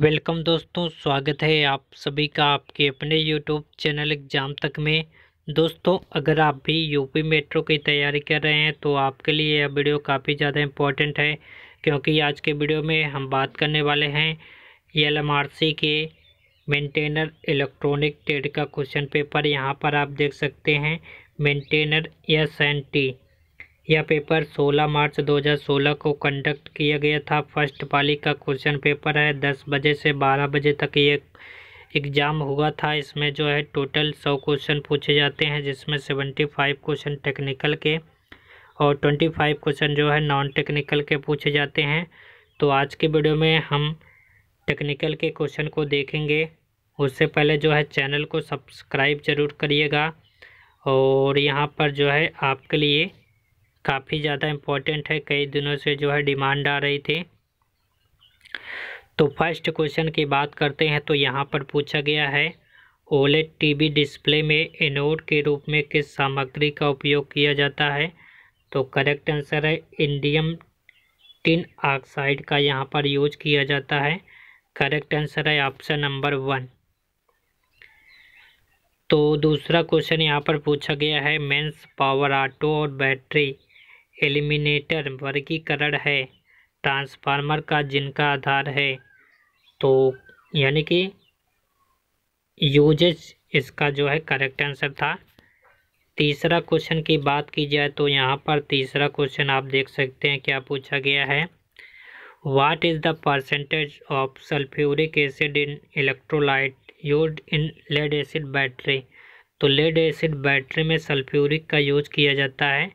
welcome दोस्तों स्वागत है आप सभी का आपके अपने यूट्यूब चैनल एग्ज़ाम तक में दोस्तों अगर आप भी यूपी मेट्रो की तैयारी कर रहे हैं तो आपके लिए यह वीडियो काफ़ी ज़्यादा इम्पोर्टेंट है क्योंकि आज के वीडियो में हम बात करने वाले हैं L K maintainer electronic trade का क्वेश्चन पेपर यहाँ पर आप देख सकते हैं मेंटेनर एस एन टी यह पेपर 16 मार्च 2016 को कंडक्ट किया गया था फर्स्ट पाली का क्वेश्चन पेपर है 10 बजे से 12 बजे तक ये एग्ज़ाम हुआ था इसमें जो है टोटल 100 क्वेश्चन पूछे जाते हैं जिसमें 75 क्वेश्चन टेक्निकल के और 25 क्वेश्चन जो है नॉन टेक्निकल के पूछे जाते हैं तो आज के वीडियो में हम टेक्निकल के क्वेश्चन को देखेंगे उससे पहले जो है चैनल को सब्सक्राइब ज़रूर करिएगा और यहाँ पर जो है आपके लिए काफ़ी ज़्यादा इम्पोर्टेंट है कई दिनों से जो है डिमांड आ रही थी तो फर्स्ट क्वेश्चन की बात करते हैं तो यहाँ पर पूछा गया है ओलेट टीवी डिस्प्ले में एनोड के रूप में किस सामग्री का उपयोग किया जाता है तो करेक्ट आंसर है इंडियम टिन ऑक्साइड का यहाँ पर यूज किया जाता है करेक्ट आंसर है ऑप्शन नंबर वन तो दूसरा क्वेश्चन यहाँ पर पूछा गया है मेंस पावर ऑटो और बैटरी एलिमिनेटर वर्गीकरण है ट्रांसफार्मर का जिनका आधार है तो यानी कि यूजेज इसका जो है करेक्ट आंसर था तीसरा क्वेश्चन की बात की जाए तो यहाँ पर तीसरा क्वेश्चन आप देख सकते हैं क्या पूछा गया है what is the percentage of sulphuric acid in electrolyte use in lead acid battery तो लेड एसिड बैटरी में सल्फ्यूरिक का यूज किया जाता है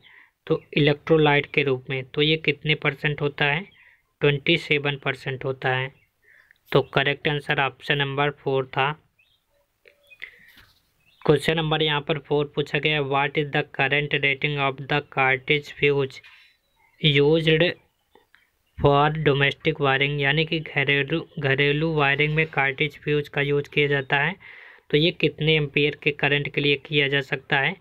तो इलेक्ट्रोलाइट के रूप में तो ये कितने परसेंट होता है ट्वेंटी सेवन परसेंट होता है तो correct answer option number four था क्वेश्चन नंबर यहाँ पर फोर पूछा गया what is the current rating of the cartridge fuse used for domestic wiring यानी कि घरेलू घरेलू वायरिंग में कार्टेज फ्यूज का यूज किया जाता है तो ये कितने एम्पियर के करंट के लिए किया जा सकता है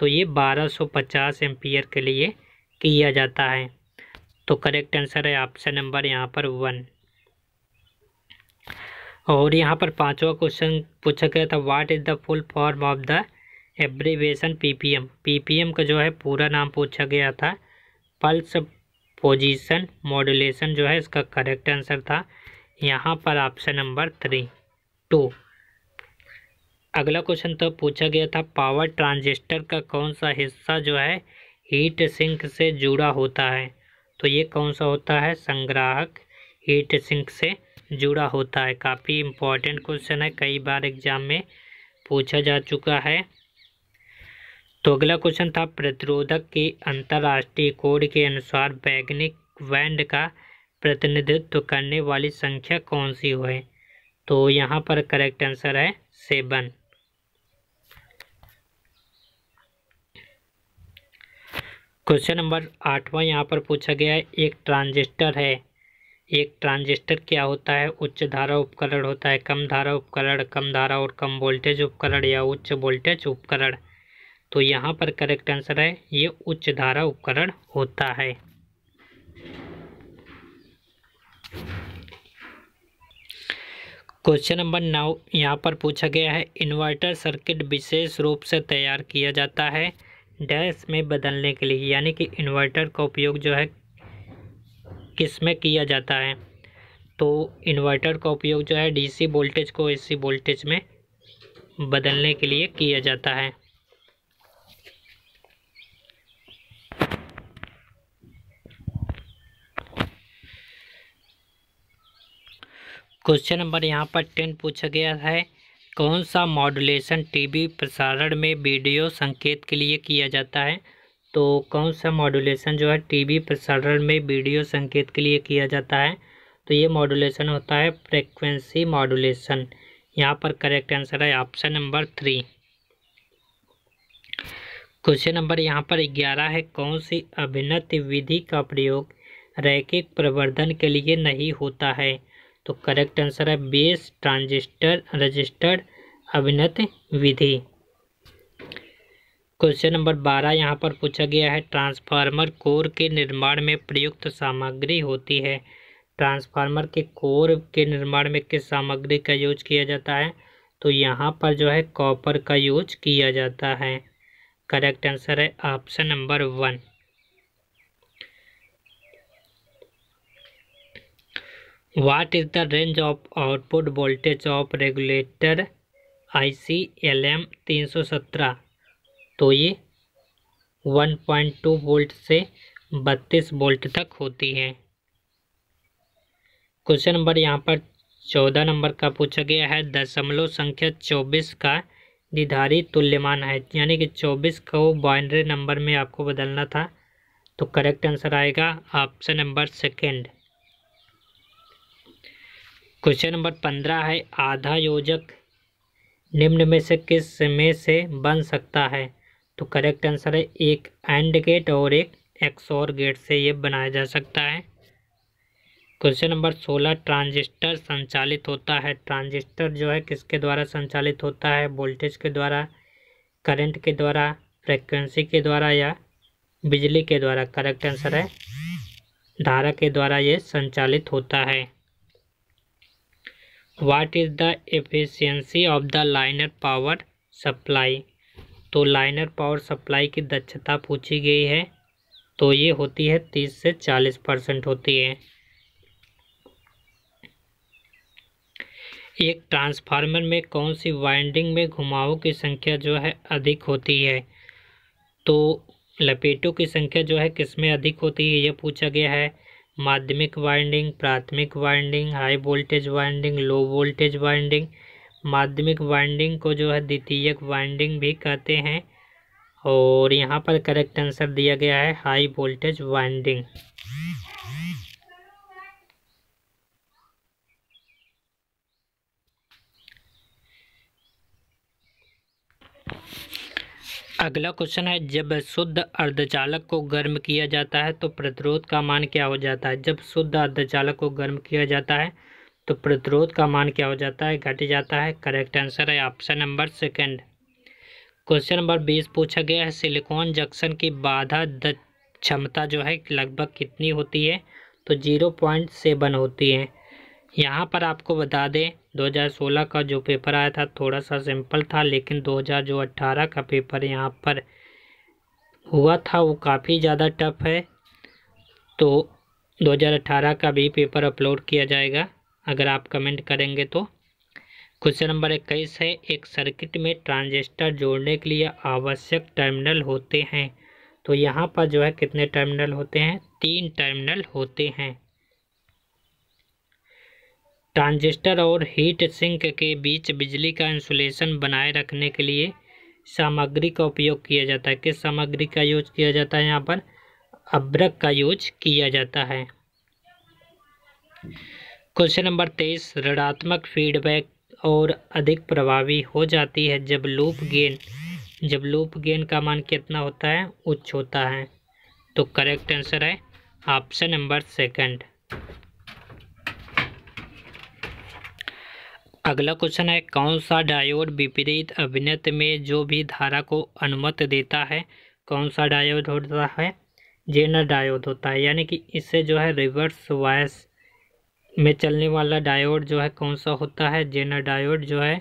तो ये 1250 एम्पियर के लिए किया जाता है तो करेक्ट आंसर है ऑप्शन नंबर यहाँ पर वन और यहाँ पर पांचवा क्वेश्चन पूछा गया था what is the full form of the abbreviation PPM PPM का जो है पूरा नाम पूछा गया था पल्स पोजीशन मॉड्यूलेशन जो है इसका करेक्ट आंसर था यहाँ पर ऑप्शन नंबर थ्री टू अगला क्वेश्चन तो पूछा गया था पावर ट्रांजिस्टर का कौन सा हिस्सा जो है हीट सिंक से जुड़ा होता है तो ये कौन सा होता है संग्राहक हीट सिंक से जुड़ा होता है काफ़ी इम्पॉर्टेंट क्वेश्चन है कई बार एग्जाम में पूछा जा चुका है तो अगला क्वेश्चन था प्रतिरोधक के अंतर्राष्ट्रीय कोड के अनुसार वैगनिक वैंड का प्रतिनिधित्व करने वाली संख्या कौन सी है तो यहाँ पर करेक्ट आंसर है सेवन क्वेश्चन नंबर आठवां यहाँ पर पूछा गया है एक ट्रांजिस्टर है एक ट्रांजिस्टर क्या होता है उच्च धारा उपकरण होता है कम धारा उपकरण कम धारा और कम वोल्टेज उपकरण या उच्च वोल्टेज उपकरण तो यहाँ पर करेक्ट आंसर है ये उच्च धारा उपकरण होता है क्वेश्चन नंबर नौ यहाँ पर पूछा गया है इन्वर्टर सर्किट विशेष रूप से तैयार किया जाता है डैश में बदलने के लिए यानी कि इन्वर्टर का उपयोग जो है किस में किया जाता है तो इन्वर्टर का उपयोग जो है डीसी वोल्टेज को एसी वोल्टेज में बदलने के लिए किया जाता है क्वेश्चन नंबर यहाँ पर टेन पूछा गया है कौन सा मॉड्यूलेशन टीवी प्रसारण में वीडियो संकेत के लिए किया जाता है तो कौन सा मॉड्यूलेशन जो है टीवी प्रसारण में वीडियो संकेत के लिए किया जाता है तो ये मॉड्यूलेशन होता है फ्रिक्वेंसी मॉड्यूलेशन यहाँ पर करेक्ट आंसर है option number three question number यहाँ पर ग्यारह है कौन सी अभिनत विधि का प्रयोग रैखिक प्रवर्धन के लिए नहीं होता है तो करेक्ट आंसर है बेस ट्रांजिस्टर रजिस्टर्ड अभिनत विधि क्वेश्चन नंबर बारह यहाँ पर पूछा गया है ट्रांसफार्मर कोर के निर्माण में प्रयुक्त सामग्री होती है ट्रांसफार्मर के कोर के निर्माण में किस सामग्री का यूज किया जाता है तो यहाँ पर जो है कॉपर का यूज किया जाता है करेक्ट आंसर है option number one What is the range of output voltage of regulator I C L M तीन सौ सत्रह तो ये वन पॉइंट टू वोल्ट से बत्तीस वोल्ट तक होती है क्वेश्चन नंबर यहाँ पर चौदह नंबर का पूछा गया है दशमलव संख्या चौबीस का निर्धारित तुल्यमान है यानी कि चौबीस को बाइनरी नंबर में आपको बदलना था तो करेक्ट आंसर आएगा option number second question number पंद्रह है आधा योजक निम्न में से किस में से बन सकता है तो करेक्ट आंसर है एक एंड गेट और एक एक्सोर गेट से ये बनाया जा सकता है क्वेश्चन नंबर सोलह ट्रांजिस्टर संचालित होता है ट्रांजिस्टर जो है किसके द्वारा संचालित होता है वोल्टेज के द्वारा करंट के द्वारा फ्रिक्वेंसी के द्वारा या बिजली के द्वारा करेक्ट आंसर है धारा के द्वारा ये संचालित होता है what is the efficiency of the linear power supply तो लाइनर पावर सप्लाई की दक्षता पूछी गई है तो ये होती है तीस से चालीस परसेंट होती है एक ट्रांसफार्मर में कौन सी वाइंडिंग में घुमावों की संख्या जो है अधिक होती है तो लपेटों की संख्या जो है किसमें अधिक होती है यह पूछा गया है माध्यमिक वाइंडिंग प्राथमिक winding high voltage winding low voltage winding माध्यमिक वाइंडिंग को जो है द्वितीयक वाइंडिंग भी कहते हैं और यहाँ पर करेक्ट आंसर दिया गया है हाई वोल्टेज वाइंडिंग अगला क्वेश्चन है जब शुद्ध अर्धचालक को गर्म किया जाता है तो प्रतिरोध का मान क्या हो जाता है जब शुद्ध अर्धचालक को गर्म किया जाता है तो प्रतिरोध का मान क्या हो जाता है घट जाता है करेक्ट आंसर है option number second question number बीस पूछा गया है सिलिकॉन जंक्शन की बाधा क्षमता जो है लगभग कितनी होती है तो जीरो पॉइंट सेवन होती है यहाँ पर आपको बता दें 2016 का जो पेपर आया था थोड़ा सा सिंपल था लेकिन 2018 का पेपर यहाँ पर हुआ था वो काफ़ी ज़्यादा टफ है तो 2018 का भी पेपर अपलोड किया जाएगा अगर आप कमेंट करेंगे तो क्वेश्चन नंबर इक्कीस है एक सर्किट में ट्रांजिस्टर जोड़ने के लिए आवश्यक टर्मिनल होते हैं तो यहाँ पर जो है कितने टर्मिनल होते हैं तीन टर्मिनल होते हैं ट्रांजिस्टर और हीट सिंक के बीच बिजली का इंसुलेशन बनाए रखने के लिए सामग्री का उपयोग किया जाता है किस सामग्री का यूज किया जाता है यहाँ पर अब्रक का यूज किया जाता है क्वेश्चन नंबर तेईस ऋणात्मक फीडबैक और अधिक प्रभावी हो जाती है जब लूप गेन जब लूप गेन का मान कितना होता है उच्च होता है तो करेक्ट आंसर है ऑप्शन नंबर सेकंड अगला क्वेश्चन है कौन सा डायोड विपरीत अभिनत में जो भी धारा को अनुमत देता है कौन सा डायोड होता है जेनर डायोड होता है यानी कि इससे जो है रिवर्स वायस में चलने वाला डायोड जो है कौन सा होता है जेनर डायोड जो है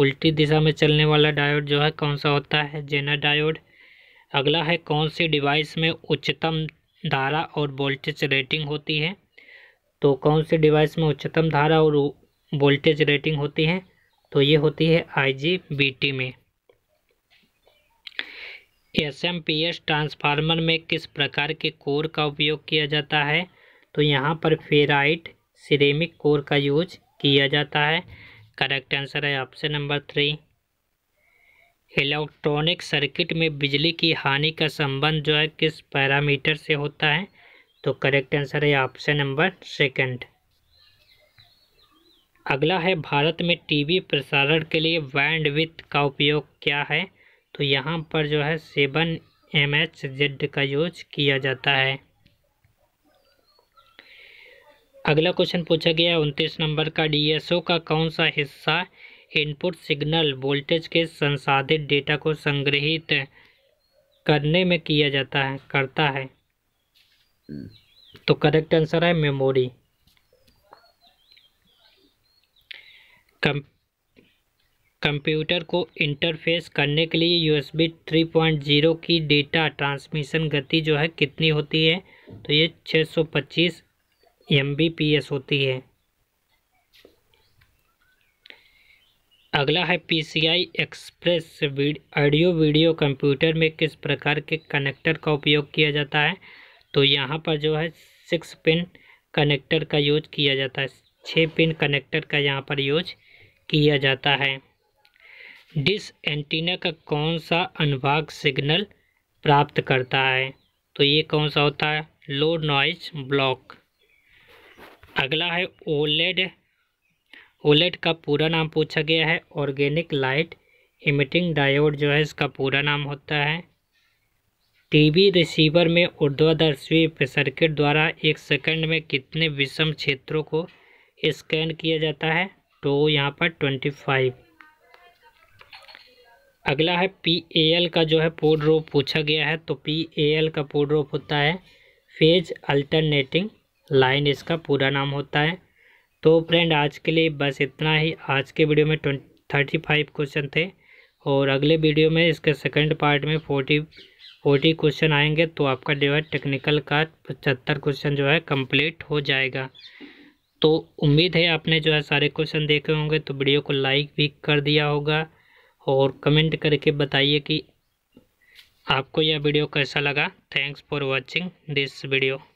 उल्टी दिशा में चलने वाला डायोड जो है कौन सा होता है जेनर डायोड अगला है कौन सी डिवाइस में उच्चतम धारा और वोल्टेज रेटिंग होती है तो कौन सी डिवाइस में उच्चतम धारा और वोल्टेज रेटिंग होती है तो ये होती है आईजीबीटी में एसएमपीएस ट्रांसफार्मर में किस प्रकार के कोर का उपयोग किया जाता है तो यहाँ पर फेराइट सिरेमिक कोर का यूज किया जाता है करेक्ट आंसर है option number three electronic circuit में बिजली की हानि का संबंध जो है किस पैरामीटर से होता है तो करेक्ट आंसर है ऑप्शन नंबर सेकंड अगला है भारत में टीवी प्रसारण के लिए बैंडविथ का उपयोग क्या है तो यहाँ पर जो है सेवन एम एच जेड का यूज किया जाता है अगला क्वेश्चन पूछा गया उनतीस नंबर का डीएसओ का कौन सा हिस्सा इनपुट सिग्नल वोल्टेज के संसाधित डेटा को संग्रहित करने में किया जाता है करता है तो करेक्ट आंसर है मेमोरी कम कंप्यूटर को इंटरफेस करने के लिए यूएसबी 3.0 की डेटा ट्रांसमिशन गति जो है कितनी होती है तो ये 625 सौ होती है अगला है PCI express audio video computer में किस प्रकार के कनेक्टर का उपयोग किया जाता है तो यहाँ पर जो है सिक्स पिन कनेक्टर का यूज किया जाता है छः पिन कनेक्टर का यहाँ पर यूज किया जाता है डिस एंटीना का कौन सा अनुभाग सिग्नल प्राप्त करता है तो ये कौन सा होता है लो नॉइज ब्लॉक अगला है ओलेड ओलेट का पूरा नाम पूछा गया है ऑर्गेनिक लाइट इमिटिंग डायोड जो है इसका पूरा नाम होता है टीवी रिसीवर में ऊर्ध्वादर्शी सर्किट द्वारा एक सेकंड में कितने विषम क्षेत्रों को स्कैन किया जाता है तो यहाँ पर ट्वेंटी फाइव अगला है पी ए एल का जो है पोड रोप पूछा गया है तो पी ए एल का पोड रोप होता है फेज अल्टरनेटिंग लाइन इसका पूरा नाम होता है तो फ्रेंड आज के लिए बस इतना ही आज के वीडियो में ट्वेंट थर्टी फाइव क्वेश्चन थे और अगले वीडियो में इसके सेकंड पार्ट में फोर्टी फोर्टी क्वेश्चन आएंगे तो आपका जो है टेक्निकल का पचहत्तर क्वेश्चन जो है कंप्लीट हो जाएगा तो उम्मीद है आपने जो है सारे क्वेश्चन देखे होंगे तो वीडियो को लाइक भी कर दिया होगा और कमेंट करके बताइए कि आपको यह वीडियो कैसा लगा thanks for watching this video